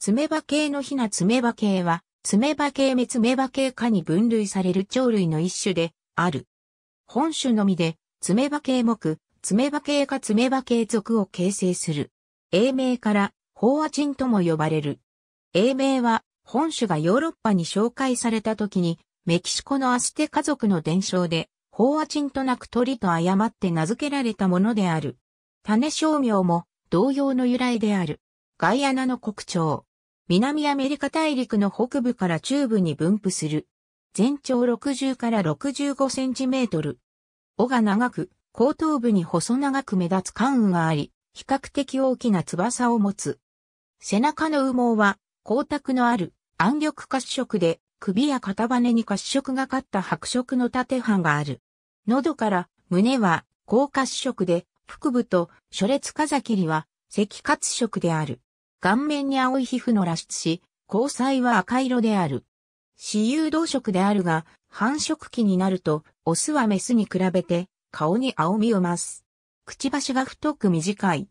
爪場系のヒナ爪場系は、爪場系目爪場系科に分類される鳥類の一種である。本種のみで、爪場系目、爪場系か爪場系属を形成する。英名から、飽和人とも呼ばれる。英名は、本種がヨーロッパに紹介された時に、メキシコのアステ家族の伝承で、飽和人となく鳥と誤って名付けられたものである。種商名も同様の由来である。ガイアナの国鳥。南アメリカ大陸の北部から中部に分布する。全長60から65センチメートル。尾が長く、後頭部に細長く目立つ関羽があり、比較的大きな翼を持つ。背中の羽毛は光沢のある暗緑褐色で、首や肩羽に褐色がかった白色の縦半がある。喉から胸は高褐色で、腹部と初列風切りは赤褐色である。顔面に青い皮膚の裸出し、交際は赤色である。私有同色であるが、繁殖期になると、オスはメスに比べて、顔に青みを増す。くちばしが太く短い。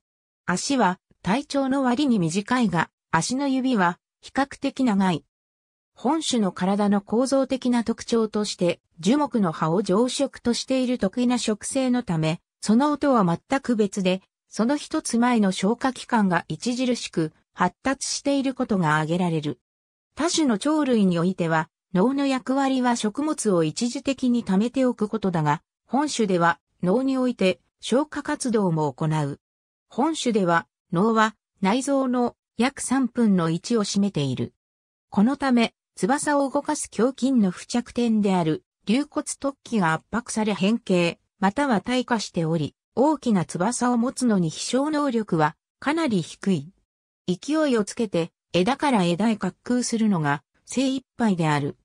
足は、体長の割に短いが、足の指は、比較的長い。本種の体の構造的な特徴として、樹木の葉を常食としている得意な植生のため、その音は全く別で、その一つ前の消化器官が著しく発達していることが挙げられる。多種の鳥類においては、脳の役割は食物を一時的に貯めておくことだが、本種では脳において消化活動も行う。本種では脳は内臓の約3分の1を占めている。このため、翼を動かす胸筋の付着点である、龍骨突起が圧迫され変形、または退化しており、大きな翼を持つのに飛翔能力はかなり低い。勢いをつけて枝から枝へ滑空するのが精一杯である。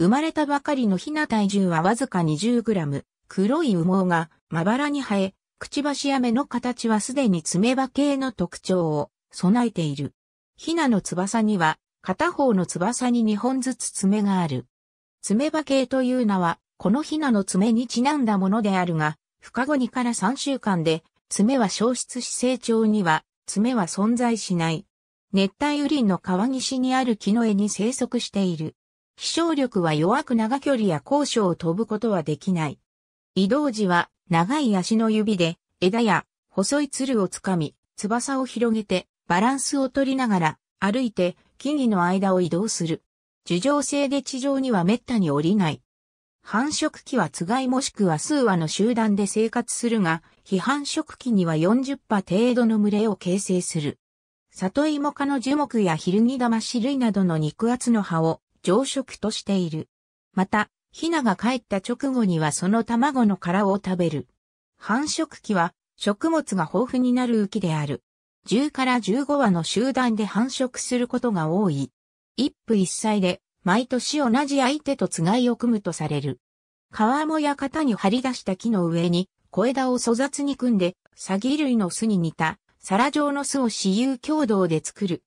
生まれたばかりのヒナ体重はわずか 20g、黒い羽毛がまばらに生え、くちばしやの形はすでに爪刃系の特徴を備えている。ヒナの翼には片方の翼に2本ずつ爪がある。爪刃系という名はこのヒナの爪にちなんだものであるが、孵化後2から3週間で、爪は消失し成長には、爪は存在しない。熱帯雨林の川岸にある木の絵に生息している。飛翔力は弱く長距離や高所を飛ぶことはできない。移動時は長い足の指で枝や細い鶴をつかみ、翼を広げてバランスを取りながら歩いて木々の間を移動する。樹状性で地上には滅多に降りない。繁殖期はつがいもしくは数羽の集団で生活するが、非繁殖期には40羽程度の群れを形成する。里芋科の樹木やヒルギダマシ類などの肉厚の葉を常食としている。また、ヒナが帰った直後にはその卵の殻を食べる。繁殖期は食物が豊富になる雨季である。10から15羽の集団で繁殖することが多い。一夫一妻で毎年同じ相手とつがいを組むとされる。皮もや型に張り出した木の上に小枝を粗雑に組んで、詐欺類の巣に似た皿状の巣を私有共同で作る。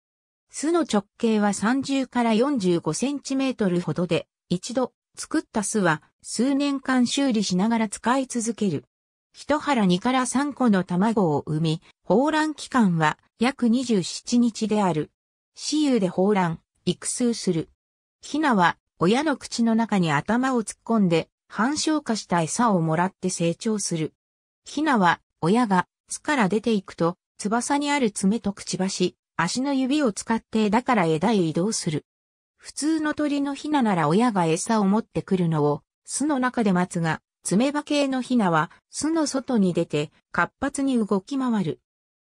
巣の直径は30から45センチメートルほどで、一度作った巣は数年間修理しながら使い続ける。一腹2から3個の卵を産み、放卵期間は約27日である。私有で放卵、育数する。ヒナは親の口の中に頭を突っ込んで繁殖化した餌をもらって成長する。ヒナは親が巣から出ていくと翼にある爪とくちばし、足の指を使って枝から枝へ移動する。普通の鳥のヒナなら親が餌を持ってくるのを巣の中で待つが、爪場系のヒナは巣の外に出て活発に動き回る。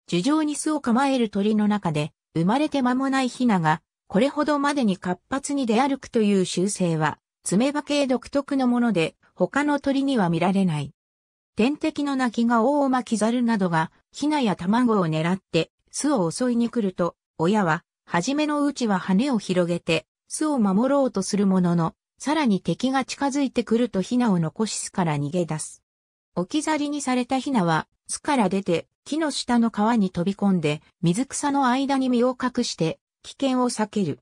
樹上に巣を構える鳥の中で生まれて間もないヒナがこれほどまでに活発に出歩くという習性は、爪化系独特のもので、他の鳥には見られない。天敵の鳴きが大巻き猿などが、ヒナや卵を狙って、巣を襲いに来ると、親は、初めのうちは羽を広げて、巣を守ろうとするものの、さらに敵が近づいてくるとヒナを残し巣から逃げ出す。置き去りにされたヒナは、巣から出て、木の下の川に飛び込んで、水草の間に身を隠して、危険を避ける。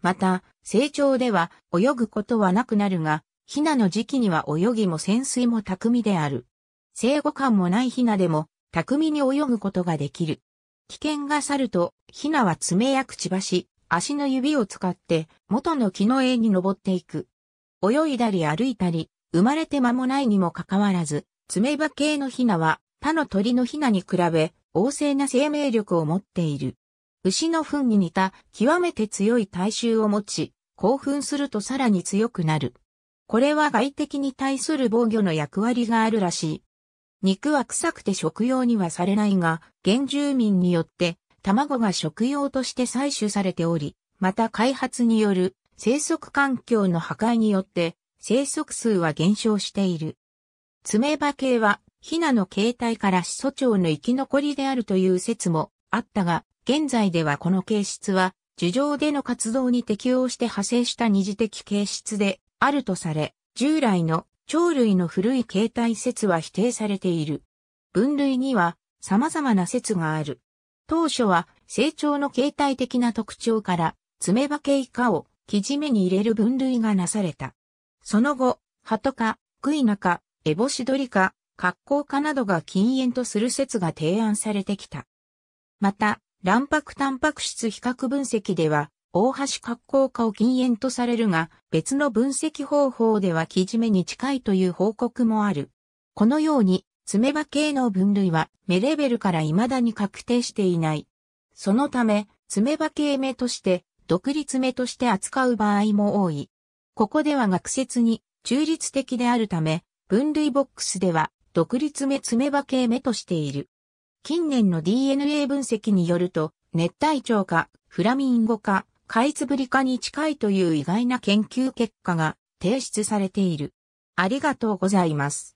また、成長では泳ぐことはなくなるが、ヒナの時期には泳ぎも潜水も巧みである。生後感もないヒナでも巧みに泳ぐことができる。危険が去ると、ヒナは爪やくちばし、足の指を使って元の木の絵に登っていく。泳いだり歩いたり、生まれて間もないにもかかわらず、爪場系のヒナは他の鳥のヒナに比べ旺盛な生命力を持っている。牛の糞に似た極めて強い体臭を持ち、興奮するとさらに強くなる。これは外敵に対する防御の役割があるらしい。肉は臭くて食用にはされないが、原住民によって卵が食用として採取されており、また開発による生息環境の破壊によって生息数は減少している。爪場系はヒナの形態から始祖鳥の生き残りであるという説もあったが、現在ではこの形質は、樹上での活動に適応して派生した二次的形質であるとされ、従来の鳥類の古い形態説は否定されている。分類には様々な説がある。当初は成長の形態的な特徴から、爪化け以下を生地目に入れる分類がなされた。その後、ハトか、クイナか、エボシドリか、格好科などが禁煙とする説が提案されてきた。また、卵白タンパク質比較分析では、大橋格好化を禁煙とされるが、別の分析方法ではきじめに近いという報告もある。このように、爪刃系の分類は、目レベルから未だに確定していない。そのため、爪場系目として、独立目として扱う場合も多い。ここでは学説に中立的であるため、分類ボックスでは、独立目爪場系目としている。近年の DNA 分析によると、熱帯鳥か、フラミンゴか、カイツブリかに近いという意外な研究結果が提出されている。ありがとうございます。